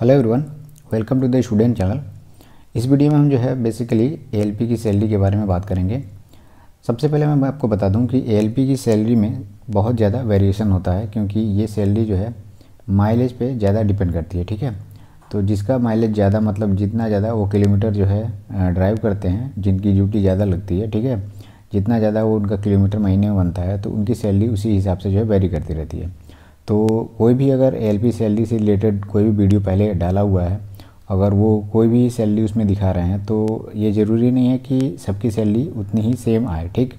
hello everyone welcome to the student channel इस video में हम जो है बेसिकली ए की सैलरी के बारे में बात करेंगे सबसे पहले मैं आपको बता दूं कि ए की सैलरी में बहुत ज़्यादा वेरिएशन होता है क्योंकि ये सैलरी जो है माइलेज पे ज़्यादा डिपेंड करती है ठीक है तो जिसका माइलेज ज़्यादा मतलब जितना ज़्यादा वो किलोमीटर जो है ड्राइव करते हैं जिनकी ड्यूटी ज़्यादा लगती है ठीक है जितना ज़्यादा वो उनका किलोमीटर महीने में बनता है तो उनकी सैलरी उसी हिसाब से जो है वेरी करती रहती है तो कोई भी अगर एल पी सैलरी से रिलेटेड कोई भी वीडियो पहले डाला हुआ है अगर वो कोई भी सैलरी उसमें दिखा रहे हैं तो ये ज़रूरी नहीं है कि सबकी सैलरी उतनी ही सेम आए ठीक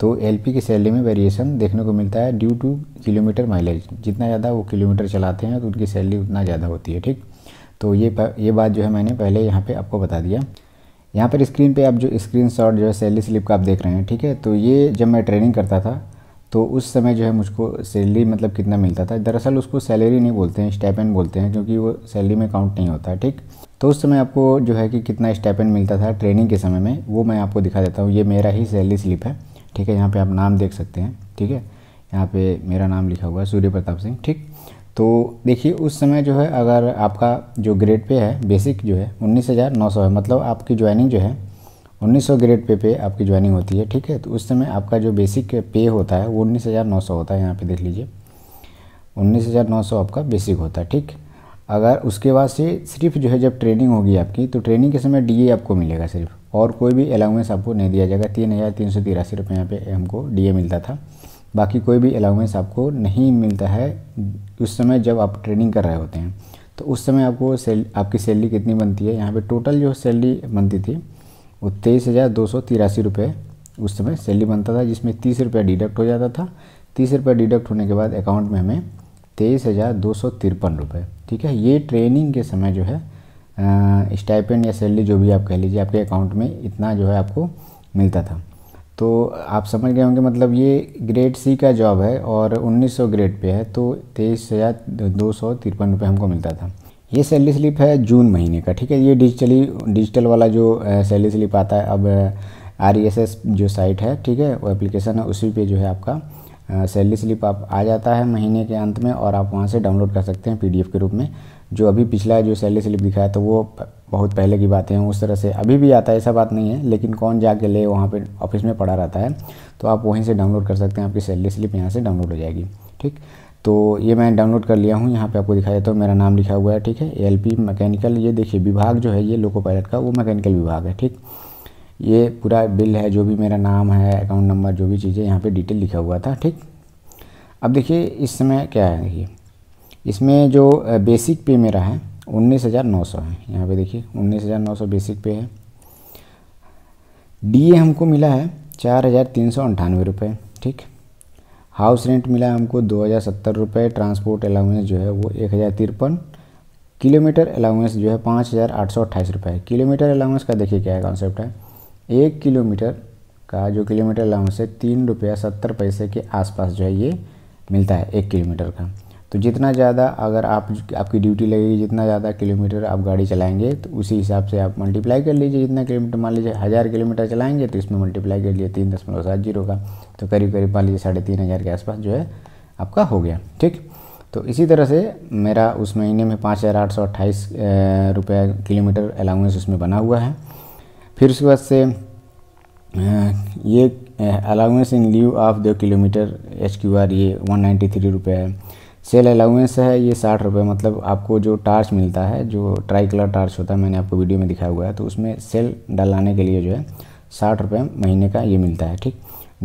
तो एल पी की सैलरी में वेरिएशन देखने को मिलता है ड्यू टू किलोमीटर माइलेज जितना ज़्यादा वो किलोमीटर चलाते हैं तो उनकी सैलरी उतना ज़्यादा होती है ठीक तो ये ये बात जो है मैंने पहले यहाँ पर आपको बता दिया यहाँ पर स्क्रीन पर आप जो स्क्रीन शॉट जो है सैलरी स्लिप का आप देख रहे हैं ठीक है तो ये जब मैं ट्रेनिंग करता था तो उस समय जो है मुझको सैलरी मतलब कितना मिलता था दरअसल उसको सैलरी नहीं बोलते हैं स्टेपन बोलते हैं क्योंकि वो सैलरी में काउंट नहीं होता ठीक तो उस समय आपको जो है कि कितना स्टेपन मिलता था ट्रेनिंग के समय में वो मैं आपको दिखा देता हूँ ये मेरा ही सैलरी स्लिप है ठीक है यहाँ पर आप नाम देख सकते हैं ठीक है यहाँ पर मेरा नाम लिखा हुआ है सूर्य प्रताप सिंह ठीक तो देखिए उस समय जो है अगर आपका जो ग्रेड पे है बेसिक जो है उन्नीस हज़ार नौ सौ है मतलब आपकी ज्वाइनिंग जो है उन्नीस सौ ग्रेड पे पे आपकी ज्वाइनिंग होती है ठीक है तो उस समय आपका जो बेसिक पे होता है वो उन्नीस हज़ार नौ सौ होता है यहाँ पे देख लीजिए उन्नीस हज़ार नौ सौ आपका बेसिक होता है ठीक अगर उसके बाद से सिर्फ जो है जब ट्रेनिंग होगी आपकी तो ट्रेनिंग के समय डीए आपको मिलेगा सिर्फ और कोई भी अलाउंस आपको नहीं दिया जाएगा तीन हज़ार तीन सौ तिरासी रुपये यहाँ पर हमको डी मिलता था बाकी कोई भी अलाउंस आपको नहीं मिलता है उस समय जब आप ट्रेनिंग कर रहे होते हैं तो उस समय आपको सेल आपकी सैलरी कितनी बनती है यहाँ पे टोटल जो सैलरी बनती थी वो तेईस हज़ार दो सौ तिरासी रुपये उस समय सैलरी बनता था जिसमें तीस रुपया डिडक्ट हो जाता था तीस रुपया डिडक्ट होने के बाद अकाउंट में हमें तेईस हज़ार दो सौ तिरपन रुपये ठीक है ये ट्रेनिंग के समय जो है स्टाइपेंड या सैलरी जो भी आप कह लीजिए आपके अकाउंट में इतना जो है आपको मिलता था तो आप समझ गए होंगे मतलब ये ग्रेड सी का जॉब है और 1900 ग्रेड पे है तो तेईस हज़ार दो सौ तिरपन रुपये हमको मिलता था ये सैलरी स्लिप है जून महीने का ठीक है ये डिजिटली डिजिटल वाला जो सैलरी स्लिप आता है अब आर e जो साइट है ठीक है वो एप्लीकेशन है उसी पे जो है आपका सैलरी स्लिप आप आ जाता है महीने के अंत में और आप वहाँ से डाउनलोड कर सकते हैं पीडीएफ के रूप में जो अभी पिछला जो सैलरी स्लिप दिखाया तो वो बहुत पहले की बातें हैं उस तरह से अभी भी आता है ऐसा बात नहीं है लेकिन कौन जा के ले वहाँ पे ऑफिस में पड़ा रहता है तो आप वहीं से डाउनलोड कर सकते हैं आपकी सैलरी स्लिप यहाँ से डाउनलोड हो जाएगी ठीक तो ये मैं डाउनलोड कर लिया हूँ यहाँ पे आपको दिखाया जाता तो हूँ मेरा नाम लिखा हुआ है ठीक है एल पी मैकेनिकल ये देखिए विभाग जो है ये लोको पायलट का वो मैकेनिकल विभाग है ठीक ये पूरा बिल है जो भी मेरा नाम है अकाउंट नंबर जो भी चीज़ें यहाँ पे डिटेल लिखा हुआ था ठीक अब देखिए इस समय क्या है देखिए इसमें जो बेसिक पे मेरा है उन्नीस हज़ार नौ सौ है यहाँ पर देखिए उन्नीस हज़ार नौ सौ बेसिक पे है डी हमको मिला है चार हज़ार तीन सौ अंठानवे रुपये ठीक हाउस रेंट मिला हमको दो हज़ार सत्तर रुपये ट्रांसपोर्ट अलाउंस जो है वो एक हज़ार तिरपन किलोमीटर अलाउंस जो है पाँच हज़ार आठ सौ अट्ठाईस रुपये किलोमीटर अलाउंस का देखिए क्या है कॉन्सेप्ट है एक किलोमीटर का जो किलोमीटर अलाउंस है तीन रुपया सत्तर पैसे के आसपास जो है ये मिलता है एक किलोमीटर का तो जितना ज़्यादा अगर आप आपकी ड्यूटी लगेगी जितना ज़्यादा किलोमीटर आप गाड़ी चलाएंगे तो उसी हिसाब से आप मल्टीप्लाई कर लीजिए जितना किलोमीटर मान लीजिए हज़ार किलोमीटर चलाएंगे तो इसमें मल्टीप्लाई कर लीजिए तीन दशमलव सात जीरो का तो करीब करीब मान लीजिए साढ़े तीन हज़ार के आसपास जो है आपका हो गया ठीक तो इसी तरह से मेरा उस महीने में पाँच हज़ार आठ सौ अट्ठाईस रुपये किलोमीटर अलाउंस उसमें बना हुआ है फिर उसके बाद से ये allowance in lieu of the kilometre H Q R ये वन नाइन्टी थ्री रुपये है सेल अलाउंस है ये साठ रुपये मतलब आपको जो टार्च मिलता है जो ट्राई कलर टार्च होता है मैंने आपको वीडियो में दिखाया हुआ है तो उसमें सेल डलाने के लिए जो है साठ रुपये महीने का ये मिलता है ठीक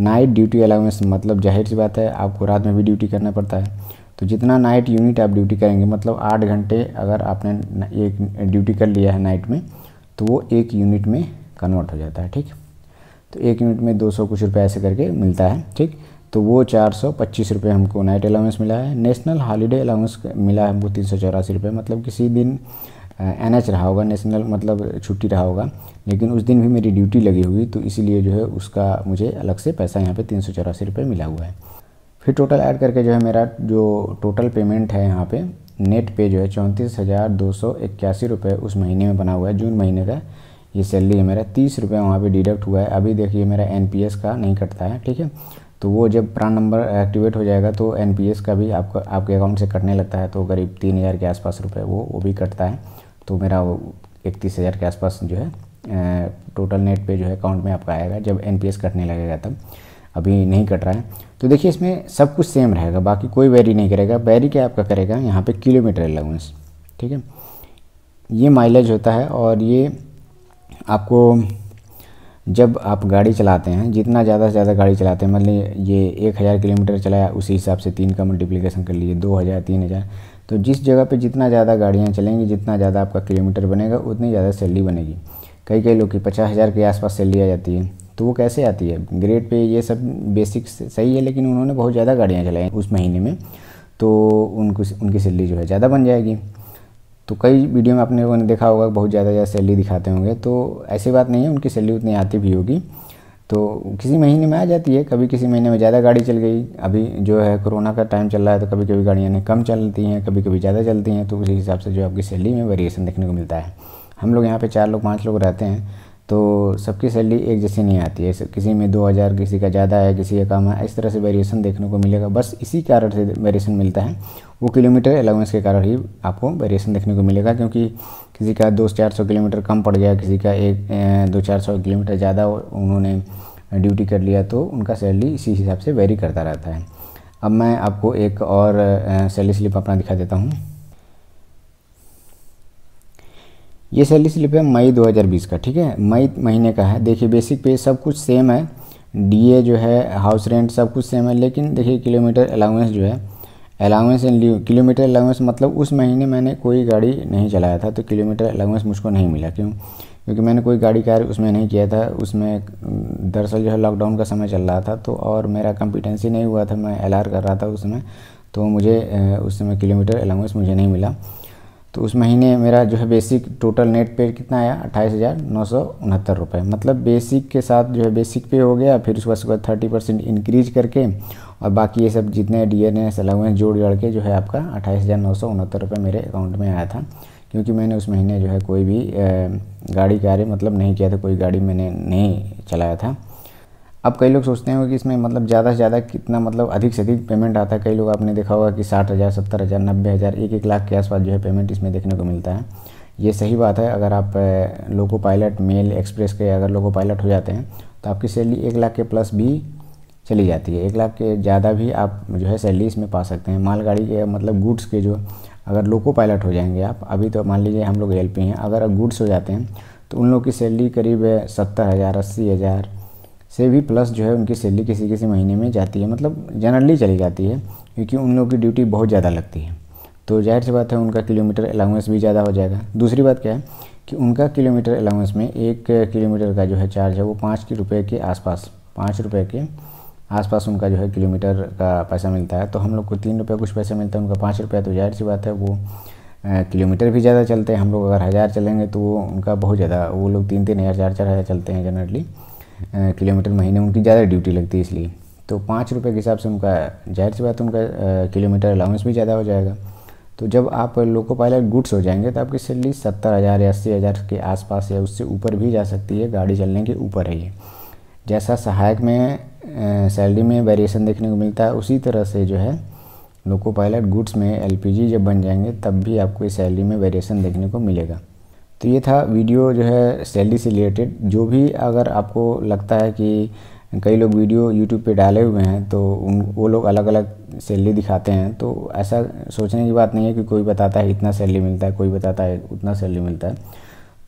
नाइट ड्यूटी अलाउंस मतलब जाहिर सी बात है आपको रात में भी ड्यूटी करना पड़ता है तो जितना नाइट यूनिट आप ड्यूटी करेंगे मतलब आठ घंटे अगर आपने एक ड्यूटी कर लिया है नाइट में तो वो एक यूनिट में कन्वर्ट हो जाता है ठीक तो एक यूनिट में दो सौ कुछ रुपये ऐसे करके मिलता है ठीक तो वो चार सौ पच्चीस रुपये हमको नाइट अलाउंस मिला है नेशनल हॉलीडे अलाउंस मिला है हमको तीन सौ चौरासी रुपये मतलब किसी दिन एन एच रहा होगा नेशनल मतलब छुट्टी रहा होगा लेकिन उस दिन भी मेरी ड्यूटी लगी हुई तो इसीलिए जो है उसका मुझे अलग से पैसा यहाँ पे तीन सौ चौरासी रुपये मिला हुआ है फिर टोटल ऐड करके जो है मेरा जो टोटल पेमेंट है यहाँ पे नेट पे जो है चौंतीस हज़ार दो सौ इक्यासी रुपये उस महीने में बना हुआ है जून महीने का ये सैलरी है मेरा तीस रुपये वहाँ पर डिडक्ट हुआ है अभी देखिए मेरा एन का नहीं कटता है ठीक है तो वो जब प्रान नंबर एक्टिवेट हो जाएगा तो एन का भी आपका आपके अकाउंट से कटने लगता है तो करीब तीन हज़ार के आसपास रुपए वो वो भी कटता है तो मेरा इकतीस हज़ार के आसपास जो है टोटल नेट पे जो है अकाउंट में आपका आएगा जब एन कटने लगेगा तब अभी नहीं कट रहा है तो देखिए इसमें सब कुछ सेम रहेगा बाकी कोई वेरी नहीं करेगा वेरी क्या आपका करेगा यहाँ पर किलोमीटर अलाउंस ठीक है ये माइलेज होता है और ये आपको जब आप गाड़ी चलाते हैं जितना ज़्यादा से ज़्यादा गाड़ी चलाते हैं मतलब ये एक हज़ार किलोमीटर चलाया उसी हिसाब से तीन का मल्टीप्लिकेशन कर लीजिए दो हज़ार तीन हज़ार तो जिस जगह पे जितना ज़्यादा गाड़ियाँ चलेंगी जितना ज़्यादा आपका किलोमीटर बनेगा उतनी ज़्यादा सैलरी बनेगी कई कई लोग की पचास हज़ार के आसपास सैलरी आ जाती है तो वो कैसे आती है ग्रेड पे ये सब बेसिक सही है लेकिन उन्होंने बहुत ज़्यादा गाड़ियाँ चलाई उस महीने में तो उनको उनकी सैलरी जो है ज़्यादा बन जाएगी तो कई वीडियो में आपने लोगों ने देखा होगा बहुत ज़्यादा ज़्यादा सैलरी दिखाते होंगे तो ऐसी बात नहीं है उनकी सैलरी उतनी आती भी होगी तो किसी महीने में आ जाती है कभी किसी महीने में ज़्यादा गाड़ी चल गई अभी जो है कोरोना का टाइम चल रहा है तो कभी कभी गाड़ियाँ कम चलती हैं कभी कभी ज़्यादा चलती हैं तो उसी हिसाब से जो आपकी सैलरी में वेरिएशन देखने को मिलता है हम लोग यहाँ पे चार लोग पाँच लोग रहते हैं तो सबकी सैलरी एक जैसी नहीं आती है किसी में दो हज़ार किसी का ज़्यादा है किसी का कम है इस तरह से वेरिएशन देखने को मिलेगा बस इसी कारण से वेरिएशन मिलता है वो किलोमीटर अलाउंस के कारण ही आपको वेरिएशन देखने को मिलेगा क्योंकि किसी का दो चार सौ किलोमीटर कम पड़ गया किसी का एक दो चार सौ किलोमीटर ज़्यादा उन्होंने ड्यूटी कर लिया तो उनका सैलरी इसी हिसाब से वेरी करता रहता है अब मैं आपको एक और सैलरी स्लिप अपना दिखा देता हूँ ये सैलरी स्लिप है मई 2020 का ठीक है मई महीने का है देखिए बेसिक पे सब कुछ सेम है डीए जो है हाउस रेंट सब कुछ सेम है लेकिन देखिए किलोमीटर अलाउंस जो है अलाउंस एंड किलोमीटर अलाउंस मतलब उस महीने मैंने कोई गाड़ी नहीं चलाया था तो किलोमीटर अलाउंस मुझको नहीं मिला क्यों क्योंकि मैंने कोई गाड़ी कार्य उसमें नहीं किया था उसमें दरअसल जो है लॉकडाउन का समय चल रहा था तो और मेरा कम्पिटेंसी नहीं हुआ था मैं एल कर रहा था उसमें तो मुझे उस समय किलोमीटर अलाउंस मुझे नहीं मिला तो उस महीने मेरा जो है बेसिक टोटल नेट पे कितना आया अट्ठाईस हज़ार नौ सौ उनहत्तर रुपये मतलब बेसिक के साथ जो है बेसिक पे हो गया फिर उसके बाद थर्टी परसेंट इंक्रीज करके और बाकी ये सब जितने डी एन एस अलग हुए हैं जोड़ जोड़ के जो है आपका अट्ठाईस हज़ार नौ सौ उनहत्तर रुपये मेरे अकाउंट में आया था क्योंकि मैंने उस महीने जो है कोई भी गाड़ी कार्य मतलब नहीं किया था कोई गाड़ी मैंने नहीं चलाया था अब कई लोग सोचते हैं कि इसमें मतलब ज़्यादा से ज़्यादा कितना मतलब अधिक से अधिक पेमेंट आता है कई लोग आपने देखा होगा कि साठ हज़ार सत्तर हज़ार नब्बे हज़ार एक एक लाख के आसपास जो है पेमेंट इसमें देखने को मिलता है ये सही बात है अगर आप लोको पायलट मेल एक्सप्रेस के अगर लोको पायलट हो जाते हैं तो आपकी सैलरी एक लाख के प्लस भी चली जाती है एक लाख के ज़्यादा भी आप जो है सैलरी इसमें पा सकते हैं मालगाड़ी के मतलब गुड्स के जो अगर लोको पायलट हो जाएंगे आप अभी तो मान लीजिए हम लोग एल हैं अगर गुड्स हो जाते हैं तो उन लोग की सैलरी करीब सत्तर हज़ार अस्सी हज़ार से भी प्लस जो है उनकी सैलरी किसी किसी महीने में जाती है मतलब जनरली चली जाती है क्योंकि उन लोगों की ड्यूटी बहुत ज़्यादा लगती है तो जाहिर सी बात है उनका किलोमीटर अलाउंस भी ज़्यादा हो जाएगा दूसरी बात क्या है कि उनका किलोमीटर अलाउंस में एक किलोमीटर का जो है चार्ज है वो पाँच के रुपये के आसपास पाँच रुपये के आसपास उनका जो है किलोमीटर का पैसा मिलता है तो हम लोग को तीन रुपये कुछ पैसे मिलता है उनका पाँच रुपया तो जाहिर सी बात है वो किलोमीटर भी ज़्यादा चलते हैं हम लोग अगर हज़ार चलेंगे तो वो उनका बहुत ज़्यादा वो लोग तीन तीन हज़ार चार चार हज़ार चलते हैं जनरली किलोमीटर महीने उनकी ज़्यादा ड्यूटी लगती है इसलिए तो पाँच रुपये के हिसाब से उनका जाहिर सी बात उनका किलोमीटर अलाउंस भी ज़्यादा हो जाएगा तो जब आप लोको पायलट गुड्स हो जाएंगे तो आपकी सैलरी सत्तर हज़ार या अस्सी हज़ार के आसपास या उससे ऊपर भी जा सकती है गाड़ी चलने के ऊपर है ये जैसा सहायक में सैलरी में वेरिएशन देखने को मिलता है उसी तरह से जो है लोको पायलट गुड्स में एलपीजी जब बन जाएंगे तब भी आपको इस सैलरी में वेरिएशन देखने को मिलेगा तो ये था वीडियो जो है सैलरी से रिलेटेड जो भी अगर आपको लगता है कि कई लोग वीडियो यूट्यूब पे डाले हुए हैं तो उन वो लोग अलग अलग सैलरी दिखाते हैं तो ऐसा सोचने की बात नहीं है कि कोई बताता है इतना सैलरी मिलता है कोई बताता है उतना सैलरी मिलता है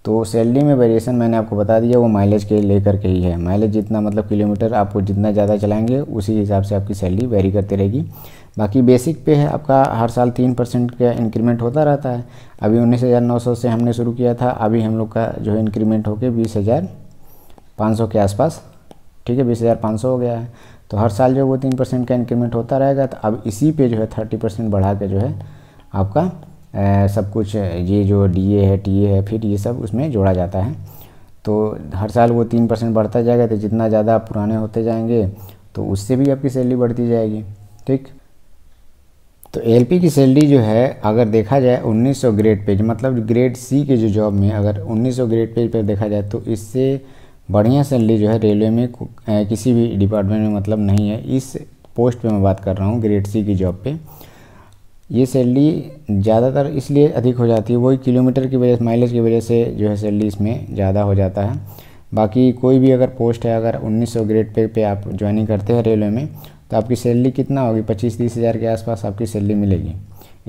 तो सैलरी में वेरिएशन मैंने आपको बता दिया वो माइलेज के लेकर के ही है माइलेज जितना मतलब किलोमीटर आपको जितना ज़्यादा चलाएंगे उसी हिसाब से आपकी सैलरी वेरी करती रहेगी बाकी बेसिक पे है आपका हर साल तीन परसेंट का इंक्रीमेंट होता रहता है अभी उन्नीस हज़ार नौ सौ से हमने शुरू किया था अभी हम लोग का जो है इंक्रीमेंट होकर बीस हज़ार पाँच सौ के आसपास ठीक है बीस हज़ार पाँच सौ हो गया है तो हर साल जो वो तीन परसेंट का इंक्रीमेंट होता रहेगा तो अब इसी पे जो है थर्टी परसेंट बढ़ा के जो है आपका सब कुछ ये जो डी ए है टी ए है फिर ये सब उसमें जोड़ा जाता है तो हर साल वो तीन परसेंट बढ़ता जाएगा तो जितना ज़्यादा आप पुराने होते जाएंगे तो उससे भी आपकी सैलरी बढ़ती जाएगी ठीक तो एल की सैलरी जो है अगर देखा जाए 1900 ग्रेड पेज मतलब ग्रेड सी के जो जॉब में अगर 1900 ग्रेड पेज पर देखा जाए तो इससे बढ़िया सैलरी जो है रेलवे में किसी भी डिपार्टमेंट में मतलब नहीं है इस पोस्ट पे मैं बात कर रहा हूँ ग्रेड सी की जॉब पर ये सैलरी ज़्यादातर इसलिए अधिक हो जाती है वही किलोमीटर की वजह माइलेज की वजह से जो है सैलरी इसमें ज़्यादा हो जाता है बाकी कोई भी अगर पोस्ट है अगर 1900 ग्रेड पे पे आप ज्वाइनिंग करते हैं रेलवे में तो आपकी सैलरी कितना होगी पच्चीस तीस हज़ार के आसपास आपकी सैलरी मिलेगी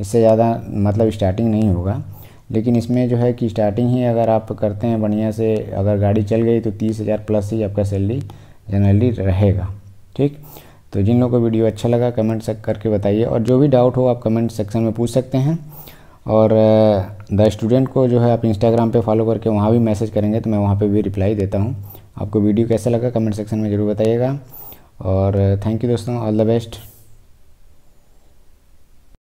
इससे ज़्यादा मतलब स्टार्टिंग नहीं होगा लेकिन इसमें जो है कि स्टार्टिंग ही अगर आप करते हैं बढ़िया से अगर गाड़ी चल गई तो तीस हज़ार प्लस ही आपका सैलरी जनरली रहेगा ठीक तो जिन लोगों को वीडियो अच्छा लगा कमेंट सेक करके बताइए और जो भी डाउट हो आप कमेंट सेक्शन में पूछ सकते हैं और द स्टूडेंट को जो है आप इंस्टाग्राम पे फॉलो करके वहाँ भी मैसेज करेंगे तो मैं वहाँ पे भी रिप्लाई देता हूँ आपको वीडियो कैसा लगा कमेंट सेक्शन में ज़रूर बताइएगा और थैंक यू दोस्तों ऑल द बेस्ट